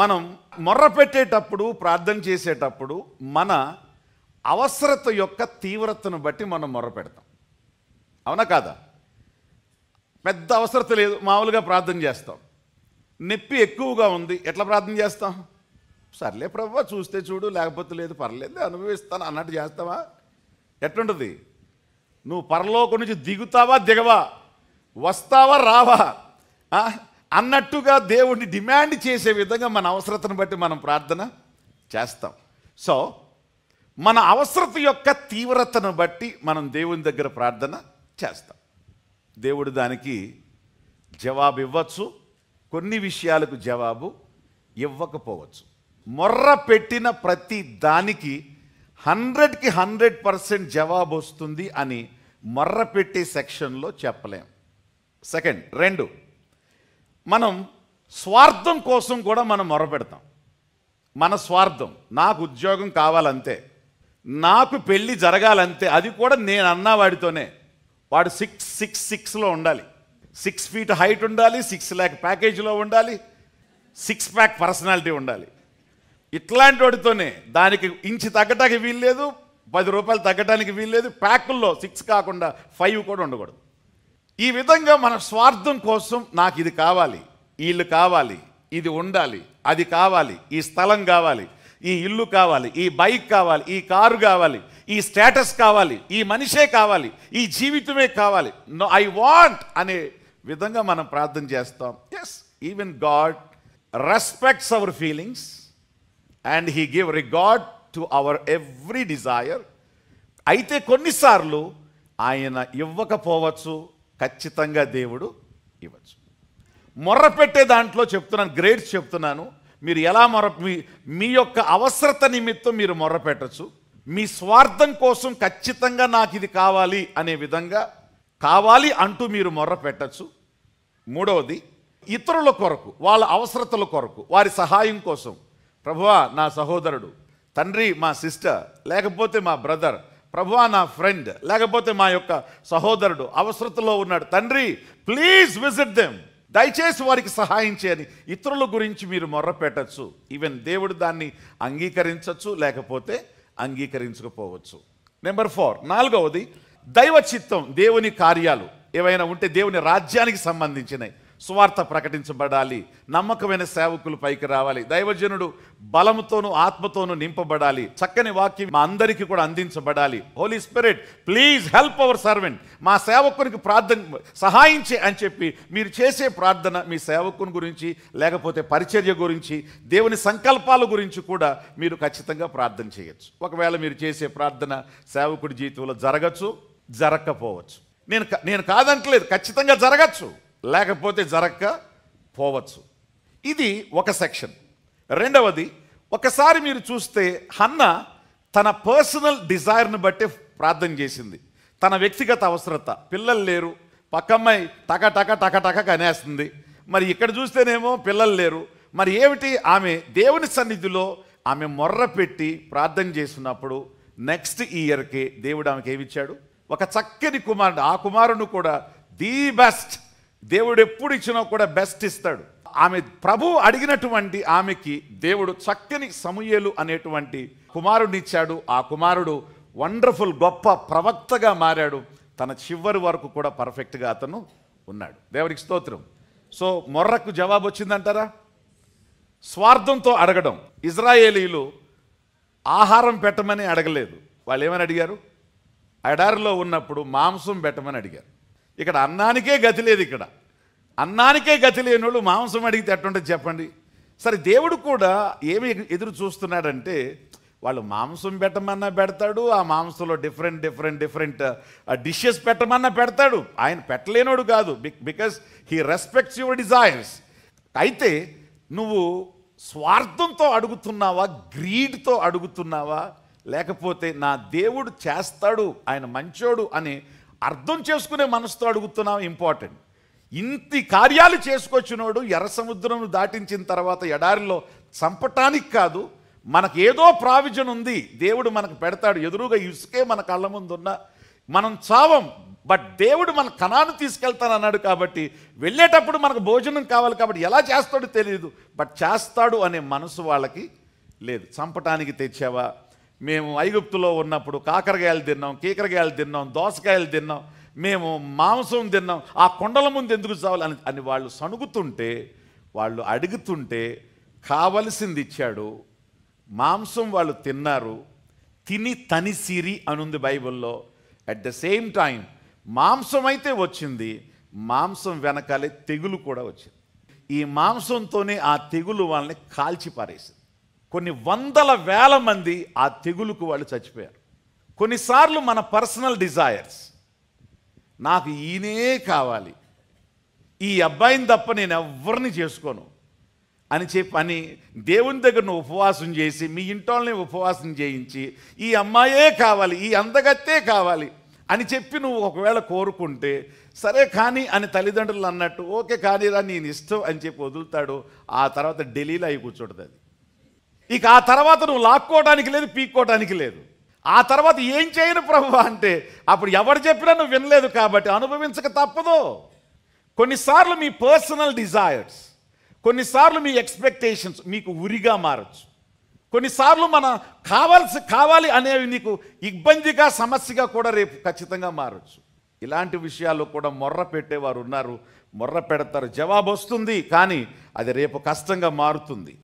మనం మొర్ర పెట్టేటప్పుడు ప్రార్థన చేసేటప్పుడు మన అవసరత యొక్క తీవ్రతను బట్టి మనం మొర్ర పెడతాం అవునా కాదా పెద్ద అవసరత లేదు మామూలుగా ప్రార్థన చేస్తాం నొప్పి ఎక్కువగా ఉంది ఎట్లా ప్రార్థన చేస్తాం సర్లే ప్రభు చూస్తే చూడు లేకపోతే లేదు పర్లేదు అనుభవిస్తాను అన్నట్టు చేస్తావా ఎట్లుంటుంది నువ్వు పరలోకం నుంచి దిగుతావా దిగవా వస్తావా రావా అన్నట్టుగా దేవుడిని డిమాండ్ చేసే విధంగా మన అవసరతను బట్టి మనం ప్రార్థన చేస్తాం సో మన అవసరత యొక్క తీవ్రతను బట్టి మనం దేవుని దగ్గర ప్రార్థన చేస్తాం దేవుడు దానికి జవాబు ఇవ్వచ్చు కొన్ని విషయాలకు జవాబు ఇవ్వకపోవచ్చు మొర్ర పెట్టిన ప్రతి దానికి హండ్రెడ్కి హండ్రెడ్ పర్సెంట్ జవాబు వస్తుంది అని మొర్ర పెట్టే సెక్షన్లో చెప్పలేం సెకండ్ రెండు మనం స్వార్థం కోసం కూడా మనం మొరపెడతాం మన స్వార్థం నాకు ఉద్యోగం కావాలంతే నాకు పెళ్ళి జరగాలంతే అది కూడా నేను అన్నా వాడితోనే వాడు సిక్స్ సిక్స్ సిక్స్లో ఉండాలి సిక్స్ ఫీట్ హైట్ ఉండాలి సిక్స్ ల్యాక్ ప్యాకేజీలో ఉండాలి సిక్స్ ప్యాక్ పర్సనాలిటీ ఉండాలి ఇట్లాంటి వాడితోనే దానికి ఇంచి తగ్గటానికి వీల్లేదు పది రూపాయలు తగ్గడానికి వీల్లేదు ప్యాకుల్లో సిక్స్ కాకుండా ఫైవ్ కూడా ఉండకూడదు ఈ విధంగా మన స్వార్థం కోసం నాకు ఇది కావాలి వీళ్ళు కావాలి ఇది ఉండాలి అది కావాలి ఈ స్థలం కావాలి ఈ ఇల్లు కావాలి ఈ బైక్ కావాలి ఈ కారు కావాలి ఈ స్టేటస్ కావాలి ఈ మనిషే కావాలి ఈ జీవితమే కావాలి నో ఐ వాంట్ అనే విధంగా మనం ప్రార్థన చేస్తాం as even God respects our feelings and he give regard to our every desire అయితే కొన్నిసార్లు ఆయన ఇవ్వకపోవచ్చు ఖచ్చితంగా దేవుడు ఇవ్వచ్చు మొర్ర పెట్టే దాంట్లో చెప్తున్నాను గ్రేడ్స్ చెప్తున్నాను మీరు ఎలా మొర మీ మీ యొక్క అవసరత నిమిత్తం మీరు మొర్ర పెట్టచ్చు మీ స్వార్థం కోసం ఖచ్చితంగా నాకు ఇది కావాలి అనే విధంగా కావాలి అంటూ మీరు మొర్ర పెట్టచ్చు మూడవది ఇతరుల కొరకు వాళ్ళ అవసరతల కొరకు వారి సహాయం కోసం ప్రభువా నా సహోదరుడు తండ్రి మా సిస్టర్ లేకపోతే మా బ్రదర్ ప్రభువా నా ఫ్రెండ్ లేకపోతే మా యొక్క సహోదరుడు అవసరతలో ఉన్నాడు తండ్రి ప్లీజ్ విజిట్ దెమ్ దయచేసి వారికి సహాయం చేయని ఇతరుల గురించి మీరు మొర్ర పెట్టచ్చు ఈవెన్ దేవుడు దాన్ని అంగీకరించవచ్చు లేకపోతే అంగీకరించకపోవచ్చు నెంబర్ ఫోర్ నాలుగవది దైవ చిత్తం దేవుని కార్యాలు ఏవైనా ఉంటే దేవుని రాజ్యానికి సంబంధించినవి సువార్త ప్రకటించబడాలి నమ్మకమైన సేవకులు పైకి రావాలి దైవజనుడు బలముతోను ఆత్మతోనూ నింపబడాలి చక్కని వాక్యం మా అందరికీ కూడా అందించబడాలి Holy Spirit please help our servant మా సేవకునికి ప్రార్థన సహాయించే అని చెప్పి మీరు చేసే ప్రార్థన మీ సేవకుని గురించి లేకపోతే పరిచర్య గురించి దేవుని సంకల్పాల గురించి కూడా మీరు ఖచ్చితంగా ప్రార్థన చేయొచ్చు ఒకవేళ మీరు చేసే ప్రార్థన సేవకుడి జీవితంలో జరగచ్చు జరగకపోవచ్చు నేను నేను కాదంటలేదు ఖచ్చితంగా జరగచ్చు లేకపోతే జరగక పోవచ్చు ఇది ఒక సెక్షన్ రెండవది ఒకసారి మీరు చూస్తే హన్న తన పర్సనల్ డిజైర్ని బట్టి ప్రార్థన చేసింది తన వ్యక్తిగత అవసరత పిల్లలు లేరు పక్కమ్మాయి టక టక టక టక కనేస్తుంది మరి ఇక్కడ చూస్తేనేమో పిల్లలు లేరు మరి ఏమిటి ఆమె దేవుని సన్నిధిలో ఆమె మొర్ర పెట్టి ప్రార్థన చేస్తున్నప్పుడు నెక్స్ట్ ఇయర్కి దేవుడు ఆమెకి ఏమిచ్చాడు ఒక చక్కని కుమారుడు ఆ కుమారుడు కూడా ది బెస్ట్ దేవుడు ఎప్పుడు ఇచ్చినా కూడా బెస్ట్ ఇస్తాడు ఆమె ప్రభు అడిగినటువంటి ఆమెకి దేవుడు చక్కని సమూయేలు అనేటువంటి కుమారుడిచ్చాడు ఆ కుమారుడు వండర్ఫుల్ గొప్ప ప్రవక్తగా మారాడు తన చివరి వరకు కూడా పర్ఫెక్ట్గా అతను ఉన్నాడు దేవునికి స్తోత్రం సో మొర్రకు జవాబు వచ్చిందంటారా స్వార్థంతో అడగడం ఇజ్రాయేలీలు ఆహారం పెట్టమని అడగలేదు వాళ్ళు ఏమని అడిగారు ఎడారిలో ఉన్నప్పుడు మాంసం పెట్టమని అడిగారు ఇక్కడ అన్నానికే గతి లేదు ఇక్కడ అన్నానికే గతి లేని వాళ్ళు మాంసం అడిగితే ఎట్టుంటే చెప్పండి సరే దేవుడు కూడా ఏమి ఎదురు చూస్తున్నాడంటే వాళ్ళు మాంసం పెట్టమన్నా పెడతాడు ఆ మాంసంలో డిఫరెంట్ డిఫరెంట్ డిఫరెంట్ డిషెస్ పెట్టమన్నా పెడతాడు ఆయన పెట్టలేనోడు కాదు because he respects your desires అయితే నువ్వు స్వార్థంతో అడుగుతున్నావా గ్రీడ్తో అడుగుతున్నావా లేకపోతే నా దేవుడు చేస్తాడు ఆయన మంచోడు అని అర్థం చేసుకునే మనసుతో అడుగుతున్నాం ఇంపార్టెంట్ ఇంతి కార్యాలు చేసుకొచ్చినోడు ఎర్ర సముద్రం దాటించిన తర్వాత ఎడారిలో చంపటానికి కాదు మనకు ఏదో ప్రావిజన్ ఉంది దేవుడు మనకు పెడతాడు ఎదురుగా ఇసుకే మన కళ్ళ ముందున్న మనం చావం బట్ దేవుడు మన కణాన్ని తీసుకెళ్తాను అన్నాడు కాబట్టి వెళ్ళేటప్పుడు మనకు భోజనం కావాలి కాబట్టి ఎలా చేస్తాడో తెలియదు బట్ చేస్తాడు అనే మనసు వాళ్ళకి లేదు చంపటానికి తెచ్చావా మేము ఐగుప్తులో ఉన్నప్పుడు కాకరకాయలు తిన్నాం కీకరకాయలు తిన్నాం దోసకాయలు తిన్నాం మేము మాంసం తిన్నాం ఆ కొండల ముందు ఎందుకు చావాలి అని అని వాళ్ళు సణుగుతుంటే వాళ్ళు అడుగుతుంటే కావలసింది ఇచ్చాడు మాంసం వాళ్ళు తిన్నారు తిని తని అని అనుంది బైబిల్లో అట్ ద సేమ్ టైం మాంసం అయితే వచ్చింది మాంసం వెనకాలే తెగులు కూడా వచ్చింది ఈ మాంసంతోనే ఆ తెగులు వాళ్ళని కాల్చి పారేసింది కొన్ని వందల వేల మంది ఆ తెగులుకు వాళ్ళు చచ్చిపోయారు కొన్నిసార్లు మన పర్సనల్ డిజైర్స్ నాకు ఈయనే కావాలి ఈ అబ్బాయిని తప్ప నేను ఎవరిని చేసుకోను అని చెప్పి అని దేవుని దగ్గర నువ్వు ఉపవాసం చేసి మీ ఇంటోళ్ళని ఉపవాసం చేయించి ఈ అమ్మాయే కావాలి ఈ అందగత్తే కావాలి అని చెప్పి నువ్వు ఒకవేళ కోరుకుంటే సరే కానీ అని తల్లిదండ్రులు అన్నట్టు ఓకే కానీరా నేను ఇష్టం అని చెప్పి వదులుతాడు ఆ తర్వాత ఢిల్లీలో అయి కూర్చోడుతుంది ఇక ఆ తర్వాత నువ్వు లాక్కోవడానికి లేదు పీక్కోవడానికి లేదు ఆ తర్వాత ఏం చేయను ప్రభు అంటే అప్పుడు ఎవరు చెప్పినా నువ్వు వినలేదు కాబట్టి అనుభవించక తప్పదు కొన్నిసార్లు మీ పర్సనల్ డిజైర్స్ కొన్నిసార్లు మీ ఎక్స్పెక్టేషన్స్ మీకు ఉరిగా మారచ్చు కొన్నిసార్లు మన కావాల్సి కావాలి అనేవి నీకు ఇబ్బందిగా సమస్యగా కూడా రేపు ఖచ్చితంగా మారచ్చు ఇలాంటి విషయాల్లో కూడా మొర్ర పెట్టేవారు ఉన్నారు మొర్ర పెడతారు జవాబు వస్తుంది కానీ అది రేపు కష్టంగా మారుతుంది